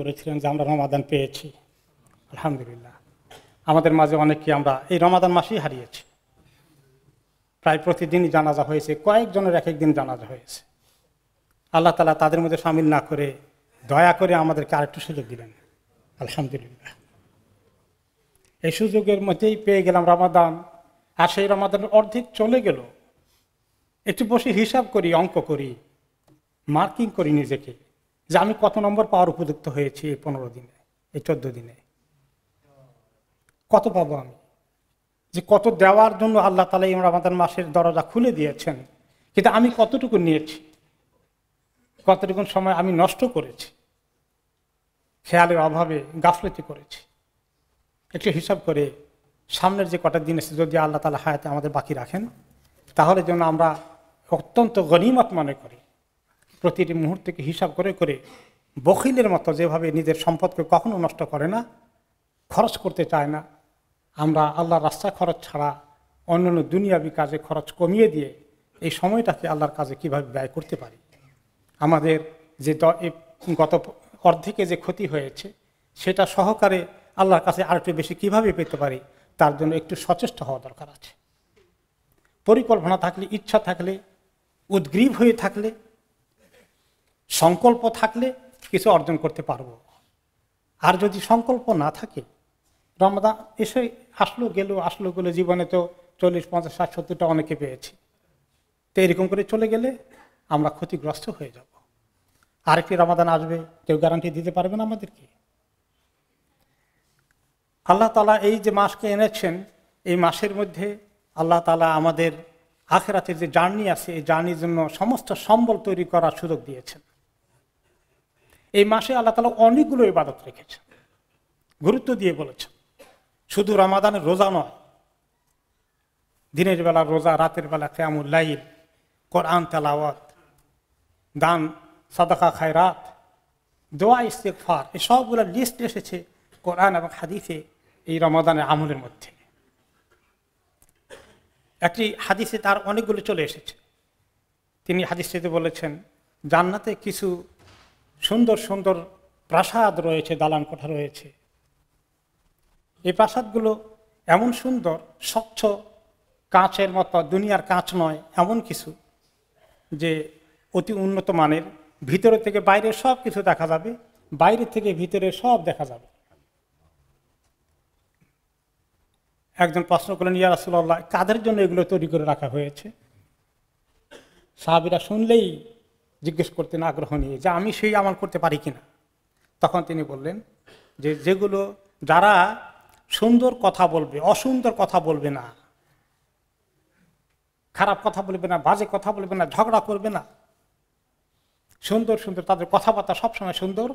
করেছিলেন যে আমরা রমাদান পেয়েছি আলহামদুলিল্লাহ আমাদের মাঝে অনেককে আমরা এই রমাদান মাসেই হারিয়েছি প্রায় প্রতিদিনই জানাজা হয়েছে কয়েকজনের এক একদিন জানাজা হয়েছে আল্লাহ তালা তাদের মধ্যে সামিল না করে দয়া করে আমাদেরকে আরেকটু সুযোগ দিলেন আলহামদুলিল্লাহ এই সুযোগের মধ্যেই পেয়ে গেলাম রমাদান আর সেই রমাদানের অর্ধেক চলে গেল একটু বসে হিসাব করি অঙ্ক করি মার্কিং করি নিজেকে যে আমি কত নম্বর পাওয়ার উপযুক্ত হয়েছি এই পনেরো দিনে এই চোদ্দ দিনে কত পাবো আমি যে কত দেওয়ার জন্য আল্লাহ তালা এই আমাদের মাসের দরজা খুলে দিয়েছেন কিন্তু আমি কতটুকু নিয়েছি কতটুকু সময় আমি নষ্ট করেছি খেয়ালের অভাবে গাফলতি করেছি একটু হিসাব করে সামনের যে কটা দিন এসে যদি আল্লাহ তালা হায়াতে আমাদের বাকি রাখেন তাহলে যেন আমরা অত্যন্ত গনিমত মনে করি প্রতিটি মুহূর্তকে হিসাব করে করে বখিলের মতো যেভাবে নিজের সম্পদকে কখনো নষ্ট করে না খরচ করতে চায় না আমরা আল্লাহর রাস্তা খরচ ছাড়া অন্যান্য দুনিয়াবি কাজে খরচ কমিয়ে দিয়ে এই সময়টাকে আল্লাহর কাজে কিভাবে ব্যয় করতে পারি আমাদের যে গত অর্ধেকে যে ক্ষতি হয়েছে সেটা সহকারে আল্লাহর কাছে আরেকটু বেশি কিভাবে পেতে পারি তার জন্য একটু সচেষ্ট হওয়া দরকার আছে পরিকল্পনা থাকলে ইচ্ছা থাকলে উদ্গ্রীব হয়ে থাকলে সংকল্প থাকলে কিছু অর্জন করতে পারবো আর যদি সংকল্প না থাকে রমাদান এসে আসলো গেল আসলো গেলো জীবনে তো চল্লিশ পঞ্চাশ ষাট সত্তরটা অনেকে পেয়েছি তো এরকম করে চলে গেলে আমরা ক্ষতিগ্রস্ত হয়ে যাব আরেকটি রমাদান আসবে কেউ গ্যারান্টি দিতে পারবে না আমাদেরকে আল্লাহ তালা এই যে মাসকে এনেছেন এই মাসের মধ্যে আল্লাহ তালা আমাদের আখেরাতের যে জার্নি আছে এই জার্নির জন্য সমস্ত সম্বল তৈরি করার সুযোগ দিয়েছেন এই মাসে আল্লাহ তালা অনেকগুলো ইবাদত রেখেছেন গুরুত্ব দিয়ে বলেছেন শুধু রামাদানের রোজা নয় দিনের বেলা রোজা রাতের বেলা কেয়ামুল লাইল কোরআন তেলাওয়াত দান সাদাকা খায়রাত দোয়া ইস্তেকফার এই সবগুলো লিস্ট এসেছে কোরআন এবং হাদিসে এই রমাদানের আমলের মধ্যে একটি হাদিসে তার অনেকগুলো চলে এসেছে তিনি হাদিসটিতে বলেছেন জান্নাতে কিছু সুন্দর সুন্দর প্রাসাদ রয়েছে দালান কোঠা রয়েছে এই প্রাসাদগুলো এমন সুন্দর স্বচ্ছ কাঁচের মতো দুনিয়ার কাঁচ নয় এমন কিছু যে অতি উন্নত মানের ভিতরে থেকে বাইরে সব কিছু দেখা যাবে বাইরে থেকে ভিতরে সব দেখা যাবে একজন প্রশ্ন করলেন ইয়া কাদের জন্য এগুলো তৈরি করে রাখা হয়েছে সাহাবিরা শুনলেই জিজ্ঞেস করতেন আগ্রহ নিয়ে যে আমি সেই আমল করতে পারি কিনা তখন তিনি বললেন যে যেগুলো যারা সুন্দর কথা বলবে অসুন্দর কথা বলবে না খারাপ কথা বলবে না বাজে কথা বলবে না ঝগড়া করবে না সুন্দর সুন্দর তাদের কথাবার্তা সবসময় সুন্দর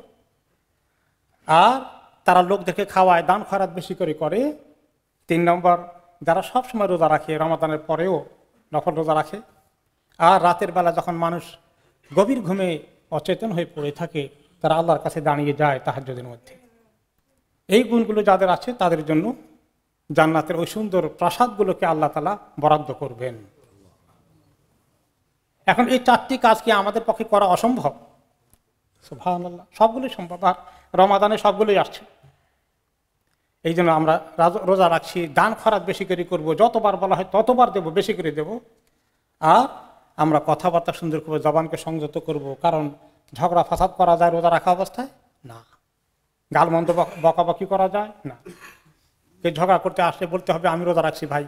আর তারা লোক দেখে খাওয়ায় দান খরাত বেশি করে করে তিন নম্বর যারা সবসময় রোজা রাখে রমাদানের পরেও নফল রোজা রাখে আর রাতের বেলা যখন মানুষ গভীর ঘুমে অচেতন হয়ে পড়ে থাকে তারা আল্লাহর কাছে দাঁড়িয়ে যায় তাহাজ্যদের মধ্যে এই গুণগুলো যাদের আছে তাদের জন্য জান্নাতের ওই সুন্দর প্রাসাদগুলোকে আল্লাহ তালা বরাদ্দ করবেন এখন এই চারটি কাজ কি আমাদের পক্ষে করা অসম্ভব সবগুলোই সম্ভব আর রমাদানে সবগুলোই আসছে এই জন্য আমরা রোজা রাখছি দান খরাত বেশি করে করব যতবার বলা হয় ততবার দেব বেশি করে দেব আর আমরা কথাবার্তা সুন্দর করবো জবানকে সংযত করব কারণ ঝগড়া ফাসাদ করা যায় রোজা রাখা অবস্থায় না গালমন্দ বকাবকি করা যায় না কে ঝগড়া করতে আসলে বলতে হবে আমি রোজা রাখছি ভাই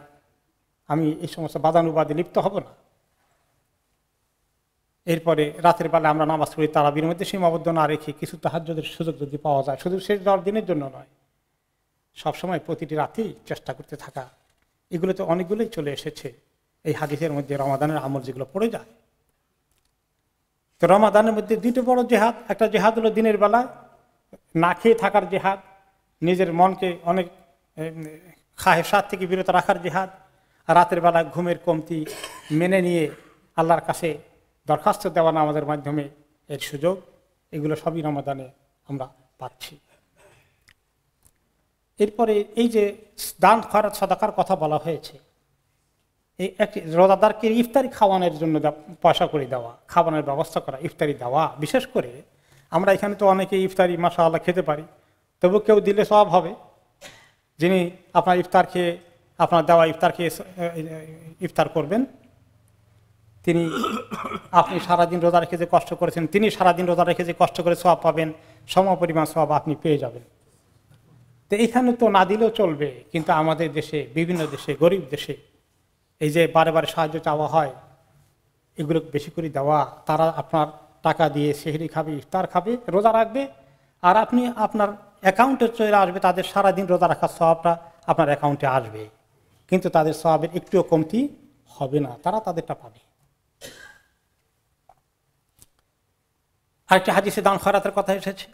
আমি এই সমস্ত বাদানুবাদে লিপ্ত হব না এরপরে রাতের বেলা আমরা নামাজ পড়ি তারাবির মধ্যে সীমাবদ্ধ না রেখে কিছু যদি সুযোগ যদি পাওয়া যায় শুধু শেষ দশ দিনের জন্য নয় সবসময় প্রতিটি রাতেই চেষ্টা করতে থাকা এগুলোতে অনেকগুলোই চলে এসেছে এই হাদিসের মধ্যে রমাদানের আমল যেগুলো পড়ে যায় তো রমাদানের মধ্যে দুটো বড় জেহাদ একটা জেহাদ হলো দিনের বেলায় না খেয়ে থাকার জেহাদ নিজের মনকে অনেক সাত থেকে বিরত রাখার জেহাদ রাতের বেলা ঘুমের কমতি মেনে নিয়ে আল্লাহর কাছে দরখাস্ত দেওয়া আমাদের মাধ্যমে এর সুযোগ এগুলো সবই রমাদানে আমরা পাচ্ছি এরপরে এই যে দান খরচ সদাকার কথা বলা হয়েছে এই এক রোজাদারকে ইফতারি খাওয়ানোর জন্য পয়সা করে দেওয়া খাওয়ানোর ব্যবস্থা করা ইফতারি দেওয়া বিশেষ করে আমরা এখানে তো অনেকে ইফতারি মাসা খেতে পারি তবু কেউ দিলে সব হবে যিনি আপনার ইফতার খেয়ে আপনার দেওয়া ইফতার খেয়ে ইফতার করবেন তিনি আপনি সারাদিন রোজা রেখে যে কষ্ট করেছেন তিনি সারাদিন রোজা রেখে যে কষ্ট করে সব পাবেন সম পরিমাণ সব আপনি পেয়ে যাবেন তো এখানে তো না দিলেও চলবে কিন্তু আমাদের দেশে বিভিন্ন দেশে গরিব দেশে এই যে বারে বারে সাহায্য চাওয়া হয় এগুলো বেশি করে দেওয়া তারা আপনার টাকা দিয়ে সেহরি খাবে ইফতার খাবে রোজা রাখবে আর আপনি আপনার অ্যাকাউন্টে চলে আসবে তাদের সারাদিন রোজা রাখার স্বভাবটা আপনার অ্যাকাউন্টে আসবে কিন্তু তাদের স্বভাবের একটুও কমতি হবে না তারা তাদেরটা পাবে আরেকটি সে দান খরাতের কথা এসেছে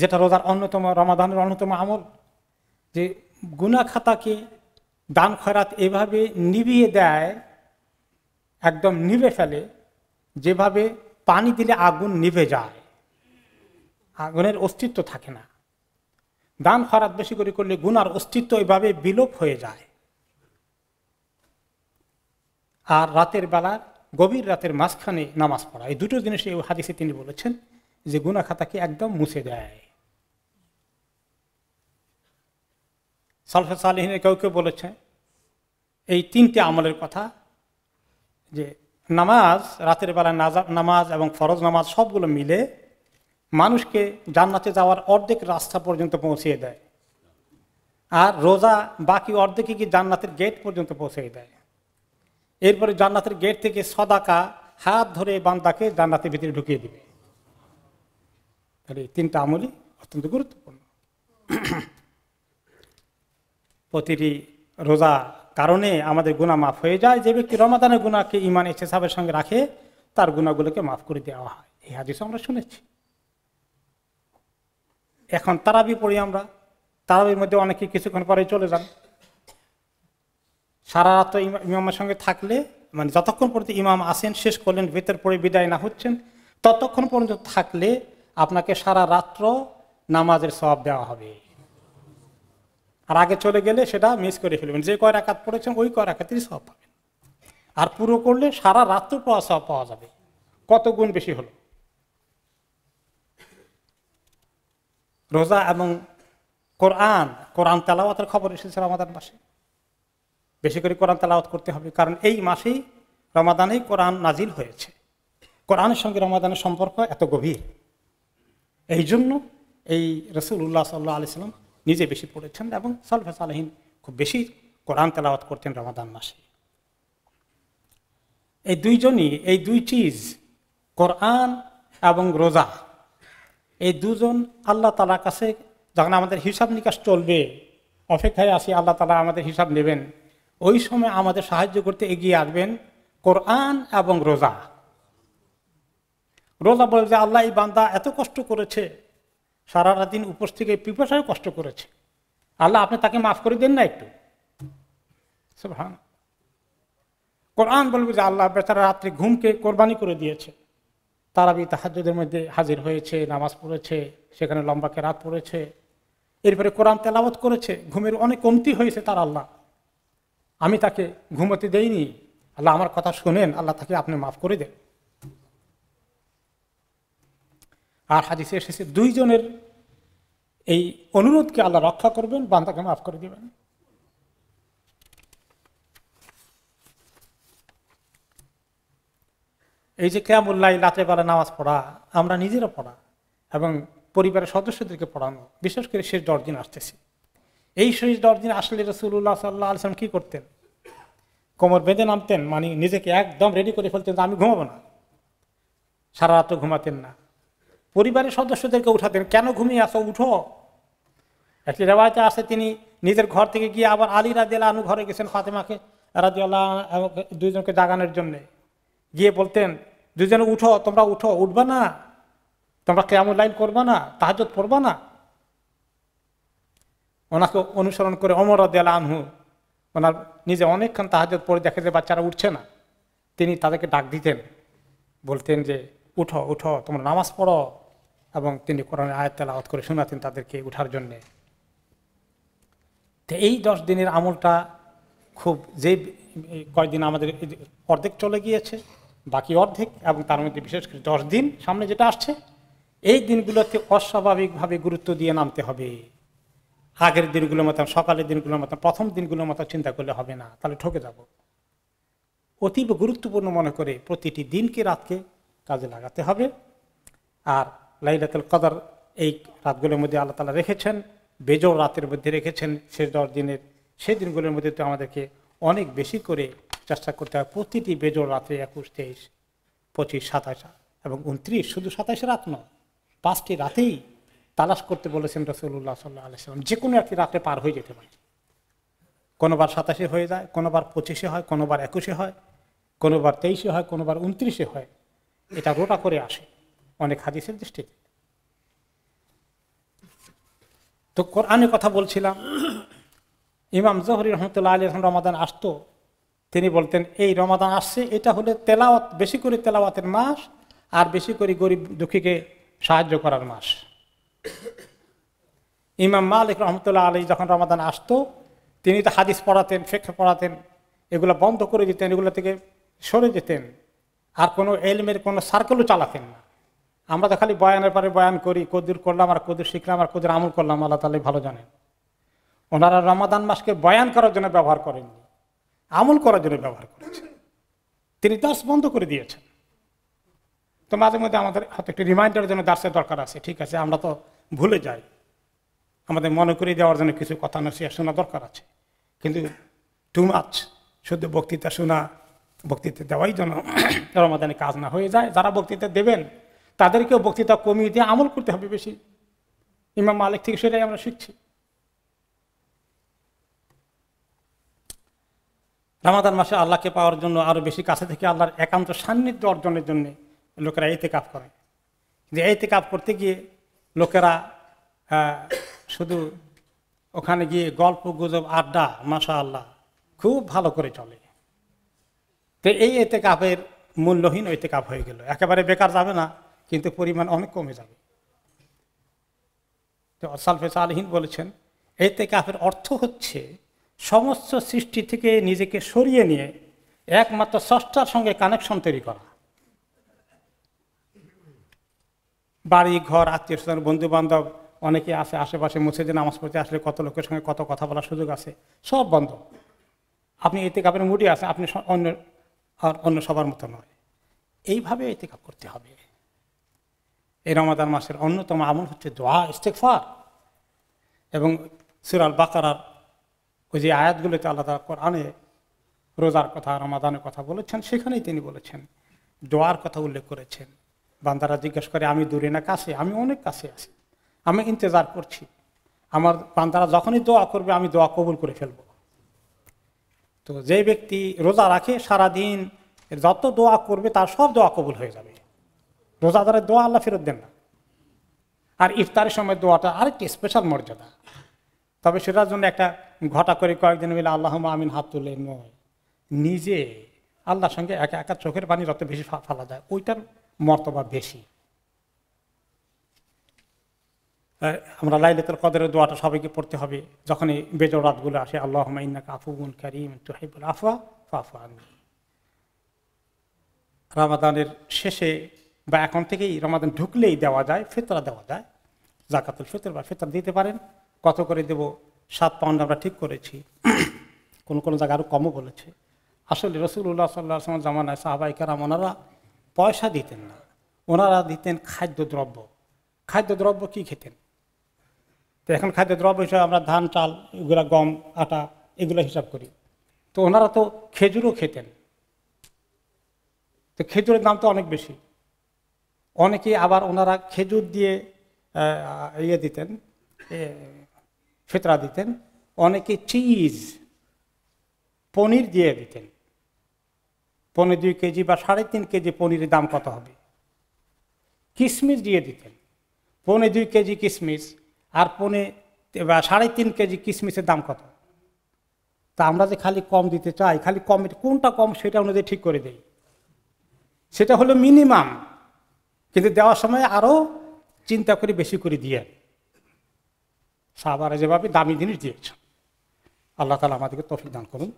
যেটা রোজার অন্যতম রমাদানের অন্যতম আমল যে গুনা খাতাকে দান খরাত এভাবে নিভিয়ে দেয় একদম নিভে ফেলে যেভাবে পানি দিলে আগুন নিভে যায় আগুনের অস্তিত্ব থাকে না দান খরাত বেশি করে করলে গুনার অস্তিত্ব এভাবে বিলোপ হয়ে যায় আর রাতের বেলা গভীর রাতের মাঝখানে নামাজ পড়া এই দুটো জিনিস এই হাদিসে তিনি বলেছেন যে গুনা খাতাকে একদম মুছে দেয় সালফে সালেহিনের কেউ কেউ বলেছে এই তিনটি আমলের কথা যে নামাজ রাতের বেলা নামাজ এবং ফরজ নামাজ সবগুলো মিলে মানুষকে জান্নাতে যাওয়ার অর্ধেক রাস্তা পর্যন্ত পৌঁছিয়ে দেয় আর রোজা বাকি অর্ধেকে কি জান্নাতের গেট পর্যন্ত পৌঁছিয়ে দেয় এরপরে জান্নাতের গেট থেকে সদাকা হাত ধরে বান্দাকে জান্নাতের ভিতরে ঢুকিয়ে দিবে তাহলে এই তিনটা আমলই অত্যন্ত গুরুত্বপূর্ণ প্রতিটি রোজা কারণে আমাদের গুণা মাফ হয়ে যায় যে ব্যক্তি রমাদানের গুণাকে ইমান এসেসাবের সঙ্গে রাখে তার গুণাগুলোকে মাফ করে দেওয়া হয় এই হাদিস আমরা শুনেছি এখন তারাবি পড়ি আমরা তারাবির মধ্যে অনেকে কিছুক্ষণ পরে চলে যান সারা রাত ইমামের সঙ্গে থাকলে মানে যতক্ষণ পর্যন্ত ইমাম আসেন শেষ করলেন ভেতর পড়ে বিদায় না হচ্ছেন ততক্ষণ পর্যন্ত থাকলে আপনাকে সারা রাত্র নামাজের সব দেওয়া হবে আর আগে চলে গেলে সেটা মিস করে ফেলবেন যে কয় রাখাত পড়েছেন ওই কয় রাখাতেই সব পাবেন আর পুরো করলে সারা রাত্র পাওয়া সব পাওয়া যাবে কত গুণ বেশি হলো রোজা এবং কোরআন কোরআন তেলাওয়াতের খবর এসেছিল আমাদের মাসে বেশি করে কোরআন তেলাওয়াত করতে হবে কারণ এই মাসেই রমাদানেই কোরআন নাজিল হয়েছে কোরআনের সঙ্গে রমাদানের সম্পর্ক এত গভীর এই জন্য এই রসুল উল্লাহ সাল্লাহ আলি সাল্লাম নিজে বেশি পড়েছেন এবং সালফা আলহীন খুব বেশি কোরআন তেলাওয়াত করতেন রমাদান মাসে এই দুইজনই এই দুই চিজ কোরআন এবং রোজা এই দুজন আল্লাহ তালার কাছে যখন আমাদের হিসাব নিকাশ চলবে অপেক্ষায় আসি আল্লাহ তালা আমাদের হিসাব নেবেন ওই সময় আমাদের সাহায্য করতে এগিয়ে আসবেন কোরআন এবং রোজা রোজা বলে যে আল্লাহ এই বান্দা এত কষ্ট করেছে সারা দিন উপোস থেকে পিপাসায় কষ্ট করেছে আল্লাহ আপনি তাকে মাফ করে দেন না একটু হ্যাঁ কোরআন বলবে যে আল্লাহ বেচারা রাত্রে ঘুমকে কোরবানি করে দিয়েছে তারাবি তাহাজুদের মধ্যে হাজির হয়েছে নামাজ পড়েছে সেখানে লম্বাকে রাত পড়েছে এরপরে কোরআন তেলাবত করেছে ঘুমের অনেক কমতি হয়েছে তার আল্লাহ আমি তাকে ঘুমোতে দেইনি আল্লাহ আমার কথা শুনেন আল্লাহ তাকে আপনি মাফ করে দেন আর হাজি এসেছে দুইজনের এই অনুরোধকে আল্লাহ রক্ষা করবেন বান্দাকে মাফ করে দেবেন এই যে ক্যামুল্লাই রাতের বেলা নামাজ পড়া আমরা নিজেরা পড়া এবং পরিবারের সদস্যদেরকে পড়ানো বিশেষ করে শেষ দশ দিন আসতেছি এই শেষ দশ দিন আসলে রসুল্লাহ সাল্লাহ আলসালাম কী করতেন কোমর বেঁধে নামতেন মানে নিজেকে একদম রেডি করে ফেলতেন আমি ঘুমাবো না সারা রাত ঘুমাতেন না পরিবারের সদস্যদেরকে উঠাতেন কেন ঘুমিয়ে আসো উঠো একটি রেওয়াজে আসে তিনি নিজের ঘর থেকে গিয়ে আবার আলী রাজিয়াল আনু ঘরে গেছেন ফাতেমাকে রাজিউল্লাহ দুইজনকে জাগানোর জন্যে গিয়ে বলতেন দুজনে উঠো তোমরা উঠো উঠবা না তোমরা কেমন লাইন করবে না তাহাজত পড়বা না ওনাকে অনুসরণ করে অমর রাজিয়াল্লাহ আনহু ওনার নিজে অনেকক্ষণ তাহাজত পড়ে দেখে যে বাচ্চারা উঠছে না তিনি তাদেরকে ডাক দিতেন বলতেন যে উঠো উঠো তোমরা নামাজ পড়ো এবং তিনি কোরআনের আয়াত তালাওয়াত করে শোনাতেন তাদেরকে উঠার জন্যে তো এই দশ দিনের আমলটা খুব যে কয়েকদিন আমাদের অর্ধেক চলে গিয়েছে বাকি অর্ধেক এবং তার মধ্যে বিশেষ করে দশ দিন সামনে যেটা আসছে এই দিনগুলোতে অস্বাভাবিকভাবে গুরুত্ব দিয়ে নামতে হবে আগের দিনগুলোর মতন সকালের দিনগুলোর মতো প্রথম দিনগুলোর মতো চিন্তা করলে হবে না তাহলে ঠকে যাব অতীব গুরুত্বপূর্ণ মনে করে প্রতিটি দিনকে রাতকে কাজে লাগাতে হবে আর লাইলাতুল কদর এই রাতগুলোর মধ্যে আল্লাহ তালা রেখেছেন বেজোর রাতের মধ্যে রেখেছেন শেষ দশ দিনের সেই দিনগুলোর মধ্যে তো আমাদেরকে অনেক বেশি করে চেষ্টা করতে হয় প্রতিটি বেজোর রাতে একুশ তেইশ পঁচিশ সাতাশ এবং উনত্রিশ শুধু সাতাশ রাত নয় পাঁচটি রাতেই তালাশ করতে বলেছেন রসুল্লাহ সাল্লাহ আলাইসাল্লাম যে কোনো একটি রাতে পার হয়ে যেতে পারে কোনোবার সাতাশে হয়ে যায় কোনোবার পঁচিশে হয় কোনোবার একুশে হয় কোনোবার তেইশে হয় কোনোবার উনত্রিশে হয় এটা রোটা করে আসে অনেক হাদিসের দৃষ্টিতে তো কোরআনে কথা বলছিলাম ইমাম জহরি রহমতুল্লাহ আলী যখন রমাদান আসতো তিনি বলতেন এই রমাদান আসছে এটা হলে তেলাওয়াত বেশি করে তেলাওয়াতের মাস আর বেশি করে গরিব দুঃখীকে সাহায্য করার মাস ইমাম মালিক রহমতুল্লাহ আলী যখন রমাদান আসতো তিনি তো হাদিস পড়াতেন ফেক পড়াতেন এগুলো বন্ধ করে দিতেন এগুলো থেকে সরে যেতেন আর কোনো এলমের কোনো সার্কেলও চালাতেন না আমরা তো খালি বয়ানের পরে বয়ান করি কদুর করলাম আর কদুর শিখলাম আর কদুর আমল করলাম আল্লাহ তালে ভালো জানেন ওনারা রমাদান মাসকে বয়ান করার জন্য ব্যবহার করেননি আমল করার জন্য ব্যবহার করেছেন তিনি দাস বন্ধ করে দিয়েছেন তো মাঝে মধ্যে আমাদের হয়তো একটি রিমাইন্ডারের জন্য দাসের দরকার আছে ঠিক আছে আমরা তো ভুলে যাই আমাদের মনে করিয়ে দেওয়ার জন্য কিছু কথা নসিয়া শোনা দরকার আছে কিন্তু টু মাছ শুধু বক্তৃতা শোনা বক্তৃতা দেওয়াই যেন রমাদানে কাজ না হয়ে যায় যারা বক্তৃতা দেবেন তাদেরকেও বক্তৃতা কমিয়ে দিয়ে আমল করতে হবে বেশি ইমাম মালিক থেকে সেটাই আমরা শিখছি রামাদান মাসে আল্লাহকে পাওয়ার জন্য আরও বেশি কাছে থেকে আল্লাহর একান্ত সান্নিধ্য অর্জনের জন্য লোকেরা এতে কাপ করে যে এতে কাপ করতে গিয়ে লোকেরা শুধু ওখানে গিয়ে গল্প গুজব আড্ডা মাসা আল্লাহ খুব ভালো করে চলে তো এই এতে কাপের মূল্যহীন ঐতে কাপ হয়ে গেল একেবারে বেকার যাবে না কিন্তু পরিমাণ অনেক কমে যাবে সালফেস আলহীন বলেছেন এতে কাফের অর্থ হচ্ছে সমস্ত সৃষ্টি থেকে নিজেকে সরিয়ে নিয়ে একমাত্র ষষ্ঠার সঙ্গে কানেকশন তৈরি করা বাড়ি ঘর আত্মীয় স্বজন বন্ধু বান্ধব অনেকে আছে আশেপাশে মুসিদে নামাজ পড়তে আসলে কত লোকের সঙ্গে কত কথা বলার সুযোগ আছে সব বন্ধ আপনি এতে কাপের মুডি আছে আপনি অন্য আর অন্য সবার মতো নয় এইভাবে এতে কাপ করতে হবে এই রমাদান মাসের অন্যতম আমল হচ্ছে দোয়া ইস্তেকফার এবং সুরাল বাকারার ওই যে আয়াতগুলোতে আল্লাহ তালা কোরআনে রোজার কথা রমাদানের কথা বলেছেন সেখানেই তিনি বলেছেন দোয়ার কথা উল্লেখ করেছেন বান্দারা জিজ্ঞেস করে আমি দূরে না কাছে আমি অনেক কাছে আছি আমি ইন্তজার করছি আমার বান্দারা যখনই দোয়া করবে আমি দোয়া কবুল করে ফেলব তো যে ব্যক্তি রোজা রাখে সারাদিন যত দোয়া করবে তার সব দোয়া কবুল হয়ে যাবে রোজাদারের দোয়া আল্লাহ ফেরত দেন না আর ইফতারের সময় দোয়াটা আরেকটি স্পেশাল মর্যাদা তবে সেটার জন্য একটা ঘটা করে কয়েকদিন মিলে আল্লাহ আমিন হাত তুলে নয় নিজে আল্লাহর সঙ্গে একা একা চোখের পানি যত বেশি ফালা যায় ওইটার মর্তবা বেশি আমরা লাইলেতুল কদরের দোয়াটা সবাইকে পড়তে হবে যখন এই বেজর রাতগুলো আসে আল্লাহ ইন্না আফুগুন করিম তুহিবুল আফওয়া ফাফা রামাদানের শেষে বা এখন থেকেই রমাদান ঢুকলেই দেওয়া যায় ফেতরা দেওয়া যায় জাকাতুল ফেতর বা ফেতরা দিতে পারেন কত করে দেব সাত পাউন্ড আমরা ঠিক করেছি কোন কোন জায়গা আরও কমও বলেছে আসলে রসুল্লাহ সাল্লাহ আসলাম জামানায় সাহাবাই কারাম ওনারা পয়সা দিতেন না ওনারা দিতেন খাদ্যদ্রব্য খাদ্যদ্রব্য কি খেতেন তো এখন খাদ্য দ্রব্য হিসাবে আমরা ধান চাল এগুলা গম আটা এগুলো হিসাব করি তো ওনারা তো খেজুরও খেতেন তো খেজুরের দাম তো অনেক বেশি অনেকে আবার ওনারা খেজুর দিয়ে ইয়ে দিতেন ফেতরা দিতেন অনেকে চিজ পনির দিয়ে দিতেন পনেরো দুই কেজি বা সাড়ে তিন কেজি পনিরের দাম কত হবে কিসমিস দিয়ে দিতেন পনে দুই কেজি কিশমিশ আর পনে বা সাড়ে তিন কেজি কিসমিসের দাম কত তা আমরা যে খালি কম দিতে চাই খালি কম কোনটা কম সেটা অনুযায়ী ঠিক করে দেই সেটা হলো মিনিমাম কিন্তু দেওয়ার সময় আরও চিন্তা করে বেশি করে দিয়ে সাহাবারা যেভাবে দামি জিনিস দিয়েছেন আল্লাহ তালা আমাদেরকে তফিক দান করুন